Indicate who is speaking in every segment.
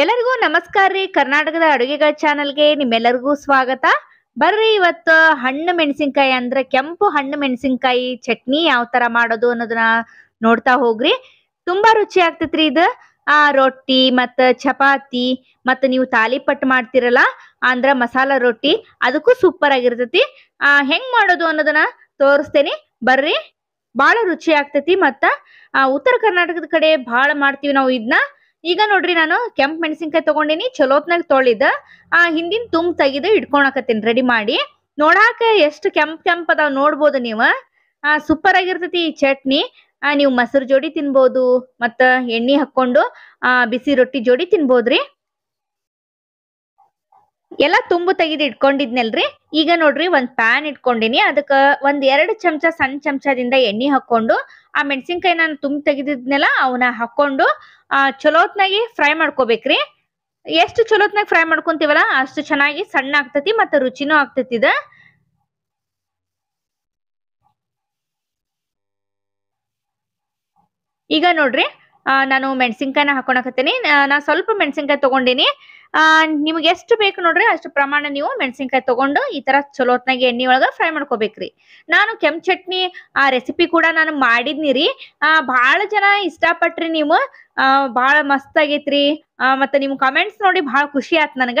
Speaker 1: ಎಲ್ಲರಿಗೂ ನಮಸ್ಕಾರ ರೀ ಕರ್ನಾಟಕದ ಅಡುಗೆಗಳ ಚಾನಲ್ಗೆ ನಿಮ್ಮೆಲ್ಲರಿಗೂ ಸ್ವಾಗತ ಬರ್ರಿ ಇವತ್ತು ಹಣ್ಣು ಮೆಣಸಿನ್ಕಾಯಿ ಅಂದ್ರೆ ಕೆಂಪು ಹಣ್ಣು ಮೆಣಸಿನ್ಕಾಯಿ ಚಟ್ನಿ ಯಾವ ತರ ಮಾಡೋದು ಅನ್ನೋದನ್ನ ನೋಡ್ತಾ ಹೋಗ್ರಿ ತುಂಬಾ ರುಚಿ ಆಗ್ತೈತ್ರಿ ಇದು ಆ ರೊಟ್ಟಿ ಮತ್ತ ಚಪಾತಿ ಮತ್ತ ನೀವು ತಾಲಿಪಟ್ಟು ಮಾಡ್ತಿರಲ್ಲ ಅಂದ್ರ ಮಸಾಲಾ ರೊಟ್ಟಿ ಅದಕ್ಕೂ ಸೂಪರ್ ಆಗಿರ್ತೈತಿ ಆ ಹೆಂಗ್ ಮಾಡೋದು ಅನ್ನೋದನ್ನ ತೋರಿಸ್ತೇನೆ ಬರ್ರಿ ಬಹಳ ರುಚಿ ಆಗ್ತೈತಿ ಮತ್ತ ಉತ್ತರ ಕರ್ನಾಟಕದ ಕಡೆ ಬಹಳ ಮಾಡ್ತೀವಿ ನಾವು ಇದನ್ನ ಈಗ ನೋಡ್ರಿ ನಾನು ಕೆಂಪ್ ಮೆಣಸಿನಕಾಯಿ ತಗೊಂಡಿನಿ ಚಲೋತ್ನಾಗ ತೊಳಿದ ಆ ಹಿಂದಿನ ತುಂಬ ತೆಗೆದು ಇಟ್ಕೊಳಕತ್ತೀನಿ ರೆಡಿ ಮಾಡಿ ನೋಡಾಕ ಎಷ್ಟು ಕೆಂಪ್ ಕೆಂಪ್ ಅದಾವ ನೋಡ್ಬೋದು ನೀವು ಆ ಸೂಪರ್ ಆಗಿರ್ತೈತಿ ಈ ಚಟ್ನಿ ಆ ನೀವು ಮೊಸರು ಜೋಡಿ ತಿನ್ಬೋದು ಮತ್ತ ಎಣ್ಣೆ ಹಾಕೊಂಡು ಆ ಬಿಸಿ ರೊಟ್ಟಿ ಜೋಡಿ ತಿನ್ಬೋದ್ರಿ ಎಲ್ಲ ತುಂಬು ತೆಗೆದು ಇಟ್ಕೊಂಡಿದ್ನಲ್ರಿ ಈಗ ನೋಡ್ರಿ ಒಂದ್ ಪ್ಯಾನ್ ಇಟ್ಕೊಂಡಿನಿ ಅದಕ್ಕ ಒಂದ್ ಎರಡು ಚಮಚ ಸಣ್ಣ ಚಮಚದಿಂದ ಎಣ್ಣೆ ಹಾಕೊಂಡು ಆ ಮೆಣಸಿನ್ಕಾಯಿ ನಾನು ತುಂಬ ತೆಗೆದಿದ್ನೆಲ್ಲ ಅವನ್ನ ಹಾಕೊಂಡು ಆ ಚಲೋತ್ನಾಗಿ ಫ್ರೈ ಮಾಡ್ಕೋಬೇಕ್ರಿ ಎಷ್ಟು ಚಲೋತ್ನಾಗ ಫ್ರೈ ಮಾಡ್ಕೊಂತೀವಲ್ಲ ಅಷ್ಟು ಚೆನ್ನಾಗಿ ಸಣ್ಣ ಆಗ್ತತಿ ಮತ್ತ ರುಚಿನೂ ಆಗ್ತತಿ ಇದ ಈಗ ನೋಡ್ರಿ ನಾನು ಮೆಣಸಿನ್ಕಾಯಿನ ಹಾಕೊಳಕತ್ತೀನಿ ನಾ ಸ್ವಲ್ಪ ಮೆಣಸಿನ್ಕಾಯಿ ತಗೊಂಡಿನಿ ನಿಮ್ಗೆ ಎಷ್ಟು ಬೇಕು ನೋಡ್ರಿ ಅಷ್ಟು ಪ್ರಮಾಣ ನೀವು ಮೆಣಸಿನ್ಕಾಯಿ ತಗೊಂಡು ಈ ತರ ಚಲೋತ್ನಾಗ ಎಣ್ಣೆ ಒಳಗ ಫ್ರೈ ಮಾಡ್ಕೋಬೇಕ್ರಿ ನಾನು ಕೆಂಪ್ ಚಟ್ನಿ ಆ ರೆಸಿಪಿ ಕೂಡ ನಾನು ಮಾಡಿದ್ನಿ ರೀ ಬಹಳ ಜನ ಇಷ್ಟಪಟ್ರಿ ನೀವು ಬಹಳ ಮಸ್ತ್ ಆ ಮತ್ತೆ ನಿಮ್ ಕಮೆಂಟ್ಸ್ ನೋಡಿ ಬಹಳ ಖುಷಿ ಆತ್ ನನಗ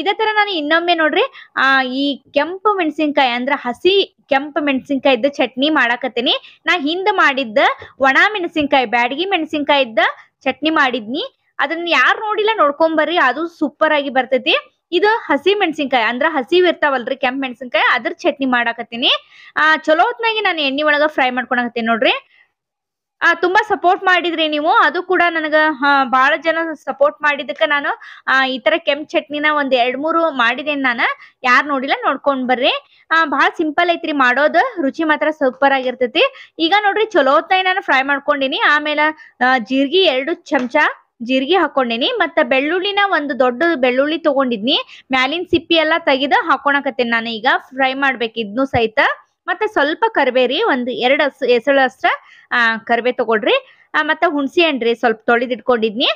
Speaker 1: ಇದೇ ತರ ನಾನು ಇನ್ನೊಮ್ಮೆ ನೋಡ್ರಿ ಆ ಈ ಕೆಂಪು ಮೆಣಸಿನ್ಕಾಯಿ ಅಂದ್ರ ಹಸಿ ಕೆಂಪು ಮೆಣಸಿನ್ಕಾಯಿ ಇದ್ದ ಚಟ್ನಿ ಮಾಡಾಕತ್ತೀನಿ ನಾ ಹಿಂದ್ ಮಾಡಿದ್ದ ಒಣ ಮೆಣಸಿನ್ಕಾಯಿ ಬ್ಯಾಡಗಿ ಮೆಣಸಿನ್ಕಾಯಿ ಇದ್ದ ಚಟ್ನಿ ಮಾಡಿದ್ನಿ ಅದನ್ನ ಯಾರು ನೋಡಿಲ್ಲ ನೋಡ್ಕೊಂಬರ್ರಿ ಅದು ಸೂಪರ್ ಆಗಿ ಬರ್ತೈತಿ ಇದು ಹಸಿ ಮೆಣಸಿನ್ಕಾಯಿ ಅಂದ್ರ ಹಸಿ ಇರ್ತಾವಲ್ರಿ ಕೆಂಪ್ ಮೆಣಸಿನ್ಕಾಯಿ ಅದ್ರ ಚಟ್ನಿ ಮಾಡಾಕತ್ತೀನಿ ಆ ಚಲೋ ಹೊತ್ನಾಗಿ ನಾನು ಎಣ್ಣೆ ಒಳಗ ಫ್ರೈ ಮಾಡ್ಕೊಳಕತ್ತೀನಿ ನೋಡ್ರಿ ಆ ತುಂಬಾ ಸಪೋರ್ಟ್ ಮಾಡಿದ್ರಿ ನೀವು ಅದು ಕೂಡ ನನಗ ಬಹಳ ಜನ ಸಪೋರ್ಟ್ ಮಾಡಿದಕ್ಕ ನಾನು ಈ ತರ ಕೆಂಪ್ ಚಟ್ನಿನ ಒಂದ್ ಎರಡ್ ಮೂರು ಮಾಡಿದೇನ್ ನಾನು ಯಾರು ನೋಡಿಲ್ಲ ನೋಡ್ಕೊಂಡ್ ಬರ್ರಿ ಆ ಬಹಳ ಸಿಂಪಲ್ ಐತ್ರಿ ಮಾಡೋದು ರುಚಿ ಮಾತ್ರ ಸೂಪರ್ ಆಗಿರ್ತೈತಿ ಈಗ ನೋಡ್ರಿ ಚಲೋ ನಾನು ಫ್ರೈ ಮಾಡ್ಕೊಂಡಿನಿ ಆಮೇಲೆ ಜೀರ್ಗಿ ಎರಡು ಚಮಚ ಜೀರಿಗೆ ಹಾಕೊಂಡೇನಿ ಮತ್ತ ಬೆಳ್ಳುಳ್ಳಿನ ಒಂದು ದೊಡ್ಡ ಬೆಳ್ಳುಳ್ಳಿ ತಗೊಂಡಿದ್ನಿ ಮ್ಯಾಲಿನ ಸಿಪ್ಪಿ ಎಲ್ಲ ತೆಗೆದು ಹಾಕೊಳಕತ್ತೇನೆ ನಾನು ಈಗ ಫ್ರೈ ಮಾಡ್ಬೇಕು ಇದ್ನು ಸಹಿತ ಮತ್ತೆ ಸ್ವಲ್ಪ ಕರ್ಬೇರಿ ಒಂದು ಎರಡು ಹಸು ಎಸಳು ಅಷ್ಟ ಕರಿಬೇ ತಗೊಳ್ರಿ ಮತ್ತೆ ಹುಣಸೆಹಣ್ಣು ಹಣ್ಣ್ರಿ ಸ್ವಲ್ಪ ತೊಳೆದಿಟ್ಕೊಂಡಿದ್ನಿ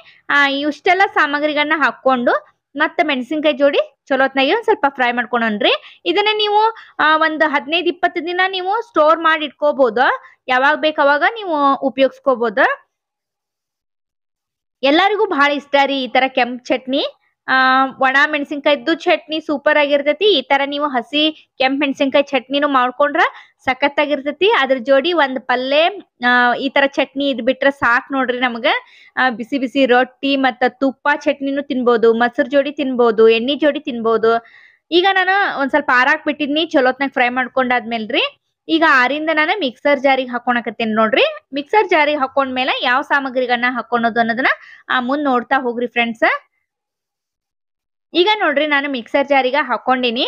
Speaker 1: ಇಷ್ಟೆಲ್ಲಾ ಸಾಮಗ್ರಿಗಳನ್ನ ಹಾಕೊಂಡು ಮತ್ತೆ ಮೆಣಸಿನ್ಕಾಯಿ ಜೋಡಿ ಚಲೋತ್ನಾಗಿ ಒಂದು ಸ್ವಲ್ಪ ಫ್ರೈ ಮಾಡ್ಕೊಂಡ್ರಿ ಇದನ್ನ ನೀವು ಒಂದು ಹದಿನೈದು ಇಪ್ಪತ್ತು ದಿನ ನೀವು ಸ್ಟೋರ್ ಮಾಡಿ ಇಟ್ಕೋಬಹುದು ಯಾವಾಗ ಬೇಕಾವಾಗ ಅವಾಗ ನೀವು ಉಪಯೋಗಿಸ್ಕೋಬಹುದು ಎಲ್ಲರಿಗೂ ಬಹಳ ಇಷ್ಟ ರೀ ಈ ತರ ಕೆಂಪ್ ಚಟ್ನಿ ಆ ಒಣ ಮೆಣಸಿನ್ಕಾಯ್ದು ಚಟ್ನಿ ಸೂಪರ್ ಆಗಿರ್ತೈತಿ ಈ ತರ ನೀವು ಹಸಿ ಕೆಂಪ್ ಮೆಣಸಿನ್ಕಾಯಿ ಚಟ್ನಿನು ಮಾಡ್ಕೊಂಡ್ರ ಸಖತ್ ಆಗಿರ್ತೈತಿ ಅದ್ರ ಜೋಡಿ ಒಂದ್ ಪಲ್ಲೆ ಈ ತರ ಚಟ್ನಿ ಇದ್ ಬಿಟ್ರ ಸಾಕ್ ನೋಡ್ರಿ ನಮಗ ಬಿಸಿ ಬಿಸಿ ರೊಟ್ಟಿ ಮತ್ತ ತುಪ್ಪ ಚಟ್ನಿನು ತಿನ್ಬಹುದು ಮೊಸರ್ ಜೋಡಿ ತಿನ್ಬಹುದು ಎಣ್ಣೆ ಜೋಡಿ ತಿನ್ಬಹುದು ಈಗ ನಾನು ಒಂದ್ ಸ್ವಲ್ಪ ಆರಾಕ್ ಬಿಟ್ಟಿದ್ನಿ ಚಲೋತ್ನಾಗ ಫ್ರೈ ಮಾಡ್ಕೊಂಡಾದ್ಮೇಲ್ರಿ ಈಗ ಆರಿಂದ ನಾನು ಮಿಕ್ಸರ್ ಜಾರಿಗೆ ಹಾಕೊಳಕತ್ತೇನೆ ನೋಡ್ರಿ ಮಿಕ್ಸರ್ ಜಾರಿಗೆ ಮೇಲೆ ಯಾವ ಸಾಮಗ್ರಿಗಳನ್ನ ಹಾಕೊಳೋದು ಅನ್ನೋದನ್ನ ಆ ಮುಂದ್ ನೋಡ್ತಾ ಹೋಗ್ರಿ ಫ್ರೆಂಡ್ಸ್ ಈಗ ನೋಡ್ರಿ ನಾನು ಮಿಕ್ಸರ್ ಜಾರಿಗೆ ಹಾಕೊಂಡಿನಿ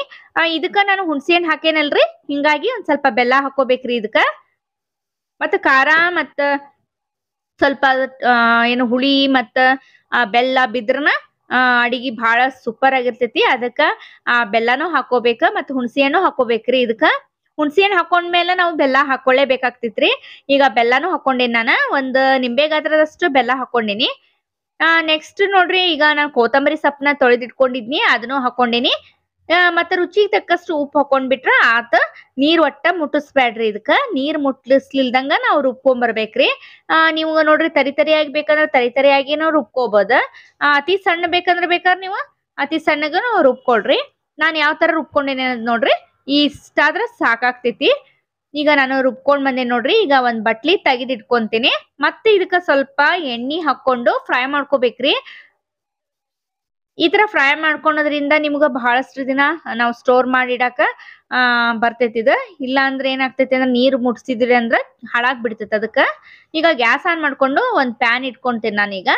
Speaker 1: ಇದಕ್ಕ ನಾನು ಹುಣಸೆ ಹಣ್ಣು ಹಾಕೇನಲ್ರಿ ಹಿಂಗಾಗಿ ಒಂದ್ ಸ್ವಲ್ಪ ಬೆಲ್ಲ ಹಾಕೋಬೇಕ್ರಿ ಇದಕ್ಕ ಮತ್ತ ಖಾರ ಮತ್ತ ಸ್ವಲ್ಪ ಏನು ಹುಳಿ ಮತ್ತ ಬೆಲ್ಲ ಬಿದ್ರನ ಅಡಿಗೆ ಬಹಳ ಸೂಪರ್ ಆಗಿರ್ತೈತಿ ಅದಕ್ಕ ಆ ಬೆಲ್ಲನೂ ಹಾಕೋಬೇಕ ಮತ್ತ ಹುಣಸೆ ಹಣ್ಣು ಹಾಕೋಬೇಕ್ರಿ ಇದಕ್ಕ ಹಾಕೊಂಡ ಮೇಲೆ ನಾವ್ ಬೆಲ್ಲ ಹಾಕೊಳ್ಳೇ ಬೇಕಾಗ್ತಿತ್ರಿ ಈಗ ಬೆಲ್ಲಾನು ಹಾಕೊಂಡೇನಿ ನಾನು ಒಂದು ನಿಂಬೆ ಗಾತ್ರದಷ್ಟು ಬೆಲ್ಲ ಹಾಕೊಂಡಿನಿ ನೆಕ್ಸ್ಟ್ ನೋಡ್ರಿ ಈಗ ನಾನು ಕೊತ್ತಂಬರಿ ಸೊಪ್ಪನ್ನ ತೊಳೆದಿಟ್ಕೊಂಡಿದ್ನಿ ಅದನ್ನು ಹಾಕೊಂಡಿನಿ ಮತ್ತೆ ರುಚಿಗೆ ತಕ್ಕಷ್ಟು ಉಪ್ಪು ಬಿಟ್ರ ಆತ ನೀರ್ ಒಟ್ಟ ಮುಟ್ಟಿಸ್ಬೇಡ್ರಿ ಇದಕ್ಕ ನೀರ್ ಮುಟ್ಟಿಸ್ಲಿಲ್ದಂಗ ರುಬ್ಕೊಂಡ್ ರುಬ್ಕೊಂಬರ್ಬೇಕ್ರಿ ಆ ನೀವು ನೋಡ್ರಿ ತರಿ ತರಿಯಾಗಿ ಬೇಕಂದ್ರೆ ತರಿ ತರಿಯಾಗಿನೂ ರುಬ್ಕೋಬಹುದು ಅತಿ ಸಣ್ಣ ಬೇಕಂದ್ರೆ ಬೇಕಾದ್ರೆ ನೀವು ಅತಿ ಸಣ್ಣಗೂ ರುಬ್ಕೊಳ್ರಿ ನಾನು ಯಾವ ತರ ರುಬ್ಕೊಂಡೇನೆ ನೋಡ್ರಿ ಇಷ್ಟಾದ್ರೆ ಸಾಕಾಗ್ತೈತಿ ಈಗ ನಾನು ರುಬ್ಕೊಂಡ್ ಬಂದೆ ನೋಡ್ರಿ ಈಗ ಒಂದ್ ಬಟ್ಲಿ ತೆಗೆದಿಟ್ಕೊಂತೀನಿ ಮತ್ತೆ ಇದಕ್ಕ ಸ್ವಲ್ಪ ಎಣ್ಣೆ ಹಾಕೊಂಡು ಫ್ರೈ ಮಾಡ್ಕೋಬೇಕ್ರಿ ಈ ತರ ಫ್ರೈ ಮಾಡ್ಕೊಳೋದ್ರಿಂದ ನಿಮ್ಗ ಬಹಳಷ್ಟು ದಿನ ನಾವು ಸ್ಟೋರ್ ಮಾಡಿಡಾಕ ಆ ಬರ್ತೈತಿ ಇಲ್ಲ ಅಂದ್ರೆ ಏನಾಗ್ತೈತಿ ಅಂದ್ರೆ ನೀರು ಮುಟ್ಸಿದ್ರಿ ಅಂದ್ರ ಹಾಳಾಗ್ ಅದಕ್ಕ ಈಗ ಗ್ಯಾಸ್ ಆನ್ ಮಾಡ್ಕೊಂಡು ಒಂದ್ ಪ್ಯಾನ್ ಇಟ್ಕೊಂತೀನಿ ನಾನೀಗ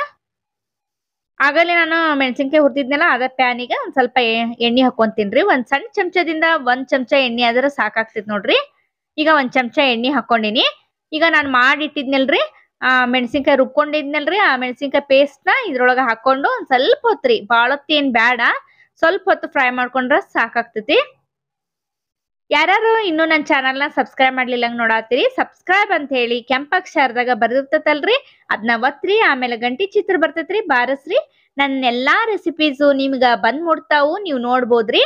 Speaker 1: ಆಗಲೇ ನಾನು ಮೆಣಸಿನ್ಕಾಯಿ ಹುರಿದಿದ್ನಲ್ಲ ಅದ ಪ್ಯಾನಿಗೆ ಒಂದ್ ಸ್ವಲ್ಪ ಎಣ್ಣೆ ಹಾಕೊಂತೀನ್ರಿ ಒಂದ್ ಸಣ್ಣ ಚಮಚದಿಂದ ಒಂದ್ ಚಮಚ ಎಣ್ಣೆ ಆದ್ರೆ ಸಾಕಾಗ್ತಿತ್ ನೋಡ್ರಿ ಈಗ ಒಂದ್ ಚಮಚ ಎಣ್ಣೆ ಹಾಕೊಂಡಿನಿ ಈಗ ನಾನು ಮಾಡಿಟ್ಟಿದ್ನಲ್ರಿ ಆ ಮೆಣಸಿನ್ಕಾಯಿ ರುಬ್ಕೊಂಡಿದ್ನಲ್ರಿ ಆ ಮೆಣಸಿನ್ಕಾಯಿ ನ ಇದ್ರೊಳಗ ಹಾಕೊಂಡು ಒಂದ್ ಸ್ವಲ್ಪ ಹೊತ್ತು ರೀ ಬೇಡ ಸ್ವಲ್ಪ ಹೊತ್ತು ಫ್ರೈ ಮಾಡ್ಕೊಂಡ್ರ ಸಾಕಾಗ್ತೈತಿ ಯಾರು ಇನ್ನು ನನ್ನ ನ ಸಬ್ಸ್ಕ್ರೈಬ್ ಮಾಡ್ಲಿಲ್ಲ ನೋಡತ್ತೀರಿ ಸಬ್ಸ್ಕ್ರೈಬ್ ಅಂತ ಹೇಳಿ ಕೆಂಪಕ್ಷರದಾಗ ಬರ್ದಿರ್ತೈತಲ್ರಿ ಅದನ್ನ ಒತ್ತ್ರಿ ಆಮೇಲೆ ಗಂಟಿ ಚಿತ್ರ ಬರ್ತೈತ್ರಿ ಬಾರಸ್ರಿ ನನ್ನ ಎಲ್ಲಾ ರೆಸಿಪೀಸ್ ನಿಮ್ಗ ಬಂದ್ ಮುಡ್ತಾವು ನೀವು ನೋಡ್ಬೋದ್ರಿ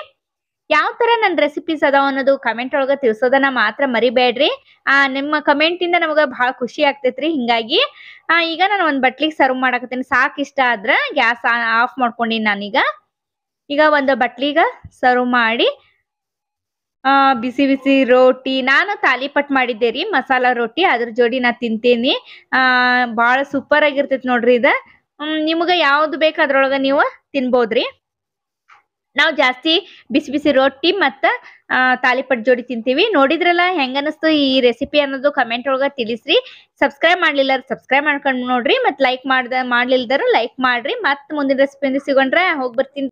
Speaker 1: ಯಾವ ತರ ನನ್ನ ರೆಸಿಪೀಸ್ ಅದಾವ ಅನ್ನೋದು ಕಮೆಂಟ್ ಒಳಗ ತಿಳಿಸೋದನ್ನ ಮಾತ್ರ ಮರಿಬೇಡ್ರಿ ಆ ನಿಮ್ಮ ಕಮೆಂಟ್ ಇಂದ ನಮಗ ಬಹಳ ಖುಷಿ ಆಗ್ತೈತ್ರಿ ಹಿಂಗಾಗಿ ಆ ಈಗ ನಾನು ಒಂದ್ ಬಟ್ಲಿಗೆ ಸರ್ವ್ ಮಾಡಕತ್ತೀನಿ ಸಾಕ್ ಇಷ್ಟ ಆದ್ರ ಗ್ಯಾಸ್ ಆಫ್ ಮಾಡ್ಕೊಂಡಿನಿ ನಾನೀಗ ಈಗ ಒಂದು ಬಟ್ಲಿಗ ಸರ್ವ್ ಮಾಡಿ ಆ ಬಿಸಿ ಬಿಸಿ ರೋಟಿ ನಾನು ತಾಲಿಪಟ್ ಮಾಡಿದ್ದೆ ರೀ ಮಸಾಲ ರೊಟ್ಟಿ ಅದ್ರ ಜೋಡಿ ನಾ ತಿಂತೀನಿ ಆ ಬಾಳ ಸೂಪರ್ ಆಗಿರ್ತೇತಿ ನೋಡ್ರಿ ಇದ ನಿಮ್ಗ ಯಾವ್ದು ಬೇಕು ಅದ್ರೊಳಗ ನೀವು ತಿನ್ಬೋದ್ರಿ ನಾವು ಜಾಸ್ತಿ ಬಿಸಿ ಬಿಸಿ ರೊಟ್ಟಿ ಮತ್ತ ತಾಲಿಪಟ್ ಜೋಡಿ ತಿಂತೀವಿ ನೋಡಿದ್ರಲ್ಲ ಹೆಂಗ ಅನಿಸ್ತು ಈ ರೆಸಿಪಿ ಅನ್ನೋದು ಕಮೆಂಟ್ ಒಳಗ ತಿಳಿಸ್ರಿ ಸಬ್ಸ್ಕ್ರೈಬ್ ಮಾಡ್ಲಿಲ್ಲ ಸಬ್ಸ್ಕ್ರೈಬ್ ಮಾಡ್ಕೊಂಡ್ ನೋಡ್ರಿ ಮತ್ ಲೈಕ್ ಮಾಡ್ದ ಮಾಡ್ಲಿಲ್ದಾರ ಲೈಕ್ ಮಾಡ್ರಿ ಮತ್ ಮುಂದಿನ ರೆಸಿಪಿ ಸಿಗೊಂಡ್ರೆ ಹೋಗ್ಬರ್ತೀನಿ